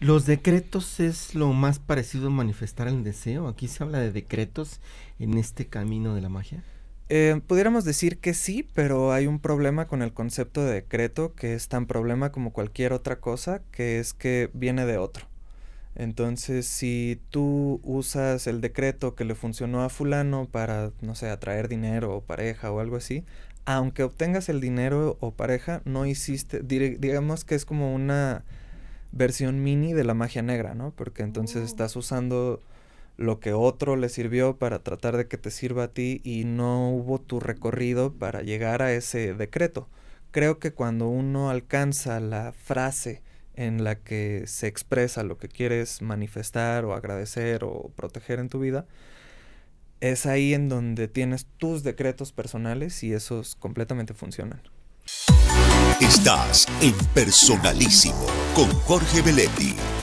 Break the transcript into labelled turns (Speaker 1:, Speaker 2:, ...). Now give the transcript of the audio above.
Speaker 1: Los decretos es lo más parecido a manifestar el deseo. Aquí se habla de decretos en este camino de la magia.
Speaker 2: Eh, pudiéramos decir que sí, pero hay un problema con el concepto de decreto que es tan problema como cualquier otra cosa, que es que viene de otro. Entonces, si tú usas el decreto que le funcionó a fulano para, no sé, atraer dinero o pareja o algo así, aunque obtengas el dinero o pareja, no hiciste, digamos que es como una versión mini de la magia negra, ¿no? Porque entonces oh. estás usando lo que otro le sirvió para tratar de que te sirva a ti y no hubo tu recorrido para llegar a ese decreto. Creo que cuando uno alcanza la frase en la que se expresa lo que quieres manifestar o agradecer o proteger en tu vida, es ahí en donde tienes tus decretos personales y esos completamente funcionan.
Speaker 3: Estás en Personalísimo con Jorge Beletti.